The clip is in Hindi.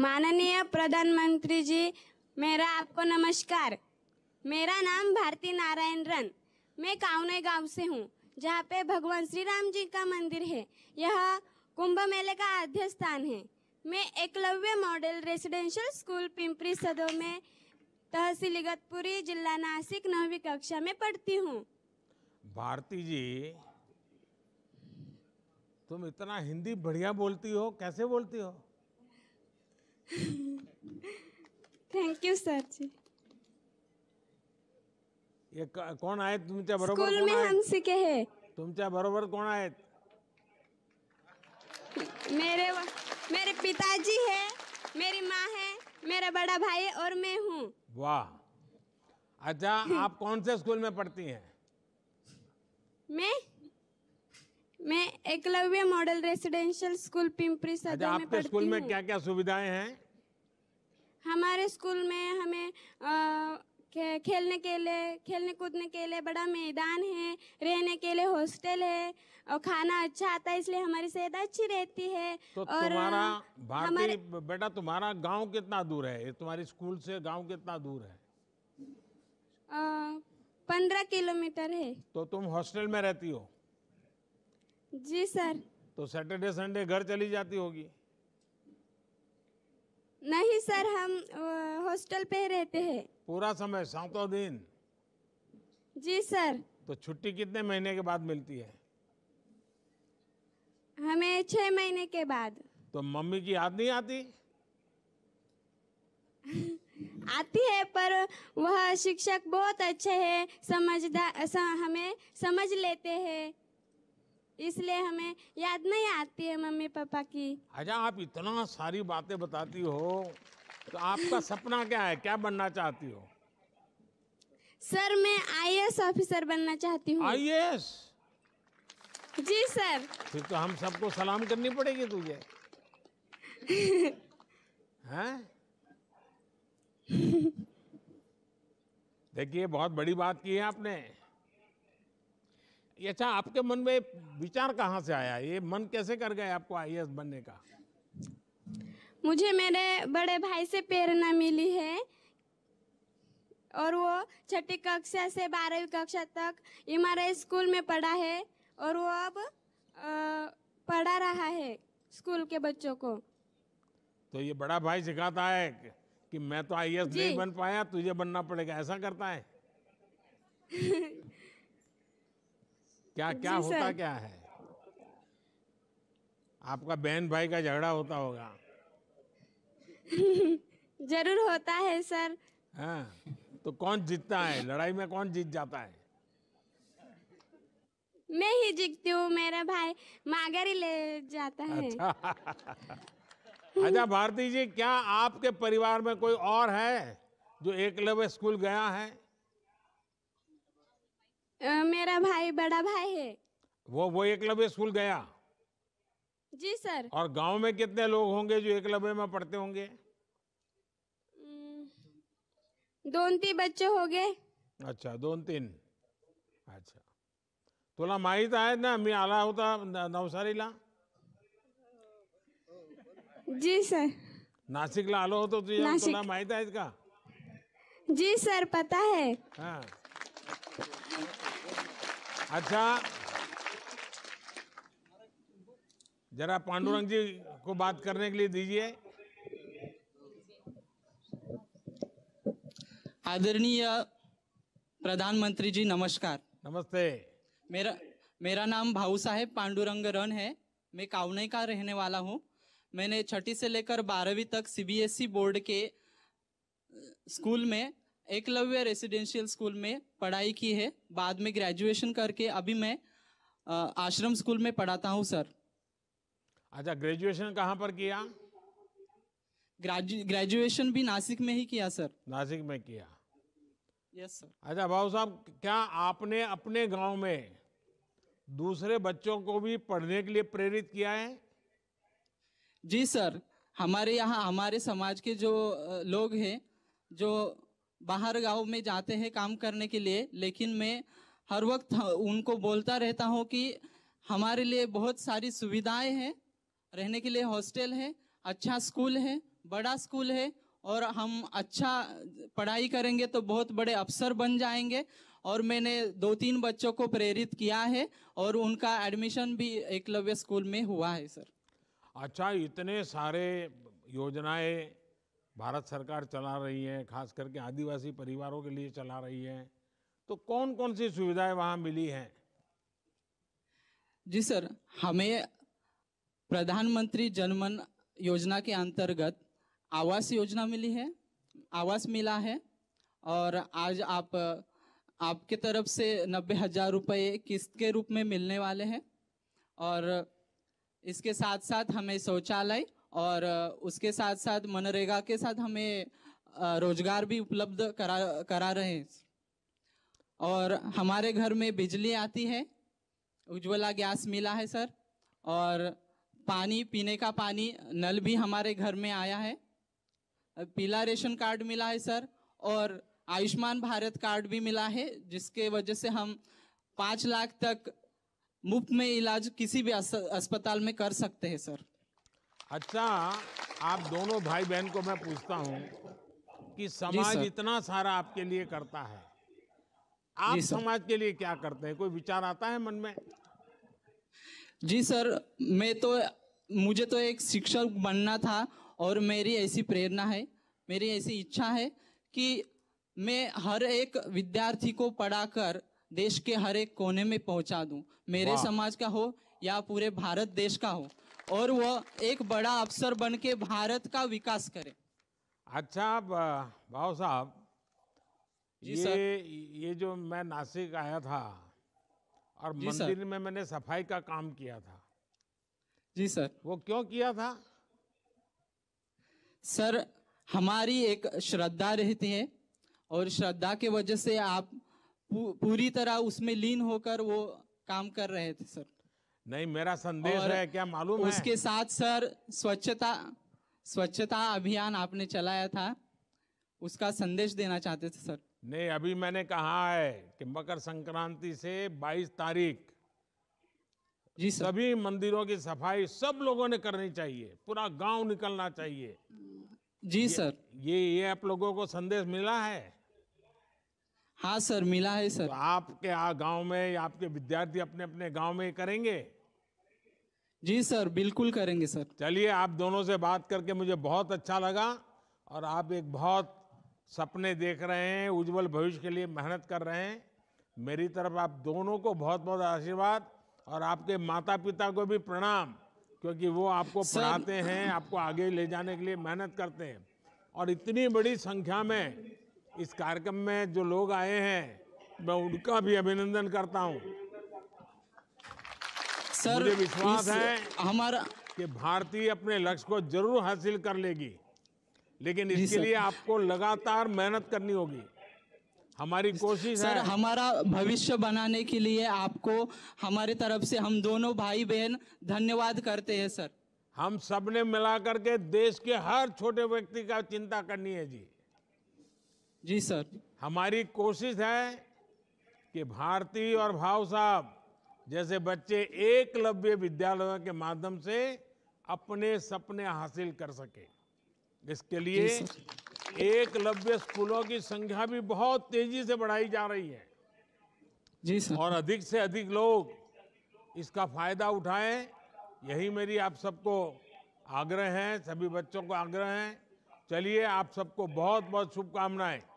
माननीय प्रधानमंत्री जी मेरा आपको नमस्कार मेरा नाम भारती नारायण रन मैं कावने गांव से हूँ जहाँ पे भगवान श्री राम जी का मंदिर है यह कुंभ मेले का आद्य स्थान है मैं Eklavya model residential school Pimpri सदो में तहसील इगतपुरी जिला नासिक नौवीं कक्षा में पढ़ती हूँ भारती जी तुम इतना हिंदी बढ़िया बोलती हो कैसे बोलती हो थैंक यू सर जी ये कौन आए तुमच्या बरोबर स्कूल कोण में आहेत? हम सीखे हैं तुमच्या बरोबर कोण आहेत मेरे मेरे पिताजी है मेरी माँ है मेरा बड़ा भाई और मैं हूँ वाह अच्छा आप कौन से स्कूल में पढ़ती हैं मैं मैं Eklavya model residential school Pimpri अच्छा, सदर में पढ़ती स्कूल में क्या क्या सुविधाएं हैं हमारे स्कूल में हमें आ, खे, खेलने के लिए खेलने कूदने के लिए बड़ा मैदान है रहने के लिए हॉस्टल है और खाना अच्छा आता है इसलिए हमारी सेहत अच्छी रहती है तो और तुम्हारा हमारे बेटा तुम्हारा गांव कितना दूर है तुम्हारी स्कूल से गांव कितना दूर है पंद्रह किलोमीटर है तो तुम हॉस्टल में रहती हो जी सर तो सैटरडे संडे घर चली जाती होगी नहीं सर हम हॉस्टल पे रहते हैं पूरा समय सातों दिन जी सर तो छुट्टी कितने महीने के बाद मिलती है हमें छह महीने के बाद तो मम्मी की याद नहीं आती आती है पर वह शिक्षक बहुत अच्छे हैं समझदार हमें समझ लेते हैं इसलिए हमें याद नहीं आती है मम्मी पापा की अच्छा आप इतना सारी बातें बताती हो तो आपका सपना क्या है क्या बनना चाहती हो सर मैं आईएएस ऑफिसर बनना चाहती हूँ एस जी सर फिर तो हम सबको सलाम करनी पड़ेगी तुझे हैं देखिए बहुत बड़ी बात की है आपने ये अच्छा आपके मन में विचार कहाँ से आया ये मन कैसे कर गए आपको आई बनने का मुझे मेरे बड़े भाई से प्रेरणा मिली है और वो छठी कक्षा से बारहवीं कक्षा तक हमारे स्कूल में पढ़ा है और वो अब पढ़ा रहा है स्कूल के बच्चों को तो ये बड़ा भाई सिखाता है कि मैं तो आई नहीं बन पाया तुझे बनना पड़ेगा ऐसा करता है क्या क्या होता क्या है आपका बहन भाई का झगड़ा होता होगा जरूर होता है सर हाँ तो कौन जीतता है लड़ाई में कौन जीत जाता है मैं ही जीतती हूँ मेरा भाई मागर ही ले जाता है अच्छा, अच्छा भारती जी क्या आपके परिवार में कोई और है जो एकलव्य स्कूल गया है मेरा भाई बड़ा भाई है वो वो एकलव्य स्कूल गया जी सर और गांव में कितने लोग होंगे जो एकलव्य में पढ़ते होंगे दोन तीन बच्चे हो गए अच्छा दोन तीन अच्छा तुला माहीत आहे ना मी आला होता न- नवसारीला जी सर नाशिकला आलो होतो तुझ्या नाशिक. तुला माहीत आहेत का जी सर पता है हा अच्छा जरा पांडुरंग जी को बात करने के लिए दीजिए आदरणीय प्रधानमंत्री जी नमस्कार नमस्ते मेरा मेरा नाम भाऊ साहेब पांडुरंग रन है मैं कावने का रहने वाला हूँ मैंने छठी से लेकर बारहवीं तक सीबीएसई e बोर्ड के स्कूल में एकलव्य रेसिडेंशियल स्कूल में पढ़ाई की है बाद में ग्रेजुएशन करके अभी मैं आश्रम स्कूल में पढ़ाता हूँ सर अच्छा ग्रेजुएशन कहाँ पर किया ग्रेजुएशन भी नासिक में ही किया सर नासिक में किया यस सर अच्छा भाव साहब क्या आपने अपने गांव में दूसरे बच्चों को भी पढ़ने के लिए प्रेरित किया है जी सर हमारे यहाँ हमारे समाज के जो लोग हैं जो बाहर गांव में जाते हैं काम करने के लिए लेकिन मैं हर वक्त उनको बोलता रहता हूँ कि हमारे लिए बहुत सारी सुविधाएं हैं रहने के लिए हॉस्टल है अच्छा स्कूल है बड़ा स्कूल है और हम अच्छा पढ़ाई करेंगे तो बहुत बड़े अफसर बन जाएंगे और मैंने दो तीन बच्चों को प्रेरित किया है और उनका एडमिशन भी एकलव्य स्कूल में हुआ है सर अच्छा इतने सारे योजनाएं भारत सरकार चला रही है खास करके आदिवासी परिवारों के लिए चला रही है तो कौन कौन सी सुविधाएं वहाँ मिली हैं जी सर हमें प्रधानमंत्री जनमन योजना के अंतर्गत आवास योजना मिली है आवास मिला है और आज आप आपके तरफ से नब्बे हजार रुपये किस्त के रूप में मिलने वाले हैं और इसके साथ साथ हमें शौचालय और उसके साथ साथ मनरेगा के साथ हमें रोजगार भी उपलब्ध करा करा रहे हैं और हमारे घर में बिजली आती है उज्ज्वला गैस मिला है सर और पानी पीने का पानी नल भी हमारे घर में आया है पीला रेशन कार्ड मिला है सर और आयुष्मान भारत कार्ड भी मिला है जिसके वजह से हम पाँच लाख तक मुफ्त में इलाज किसी भी अस्पताल में कर सकते हैं सर अच्छा आप दोनों भाई बहन को मैं पूछता हूँ कि समाज इतना सारा आपके लिए करता है आप समाज के लिए क्या करते हैं कोई विचार आता है मन में जी सर मैं तो मुझे तो एक शिक्षक बनना था और मेरी ऐसी प्रेरणा है मेरी ऐसी इच्छा है कि मैं हर एक विद्यार्थी को पढ़ाकर देश के हर एक कोने में पहुंचा दूं मेरे समाज का हो या पूरे भारत देश का हो और वह एक बड़ा अफसर बन के भारत का विकास करे अच्छा भाव साहब जी ये सर। ये जो मैं नासिक आया था और मंदिर में मैंने सफाई का काम किया था जी सर वो क्यों किया था सर हमारी एक श्रद्धा रहती है और श्रद्धा के वजह से आप पूरी तरह उसमें लीन होकर वो काम कर रहे थे सर नहीं मेरा संदेश है क्या मालूम है उसके साथ सर स्वच्छता स्वच्छता अभियान आपने चलाया था उसका संदेश देना चाहते थे सर नहीं अभी मैंने कहा है कि मकर संक्रांति से 22 तारीख जी सर। सभी मंदिरों की सफाई सब लोगों ने करनी चाहिए पूरा गांव निकलना चाहिए जी ये, सर ये ये आप लोगों को संदेश मिला है हाँ सर मिला है सर तो आपके यहाँ गांव में या आपके विद्यार्थी अपने अपने गांव में करेंगे जी सर बिल्कुल करेंगे सर चलिए आप दोनों से बात करके मुझे बहुत अच्छा लगा और आप एक बहुत सपने देख रहे हैं उज्जवल भविष्य के लिए मेहनत कर रहे हैं मेरी तरफ आप दोनों को बहुत बहुत आशीर्वाद और आपके माता पिता को भी प्रणाम क्योंकि वो आपको पढ़ाते हैं आपको आगे ले जाने के लिए मेहनत करते हैं और इतनी बड़ी संख्या में इस कार्यक्रम में जो लोग आए हैं मैं उनका भी अभिनंदन करता हूं सर मुझे विश्वास है हमारा कि भारतीय अपने लक्ष्य को जरूर हासिल कर लेगी लेकिन इसके लिए आपको लगातार मेहनत करनी होगी हमारी कोशिश सर है। हमारा भविष्य बनाने के लिए आपको हमारे तरफ से हम दोनों भाई बहन धन्यवाद करते हैं सर हम सबने मिला करके देश के हर छोटे व्यक्ति का चिंता करनी है जी जी सर हमारी कोशिश है कि भारती और भाव साहब जैसे बच्चे एकलव्य विद्यालयों के माध्यम से अपने सपने हासिल कर सके इसके लिए एकलव्य स्कूलों की संख्या भी बहुत तेजी से बढ़ाई जा रही है जी सर और अधिक से अधिक लोग इसका फायदा उठाएं यही मेरी आप सबको आग्रह है सभी बच्चों को आग्रह है चलिए आप सबको बहुत बहुत शुभकामनाएं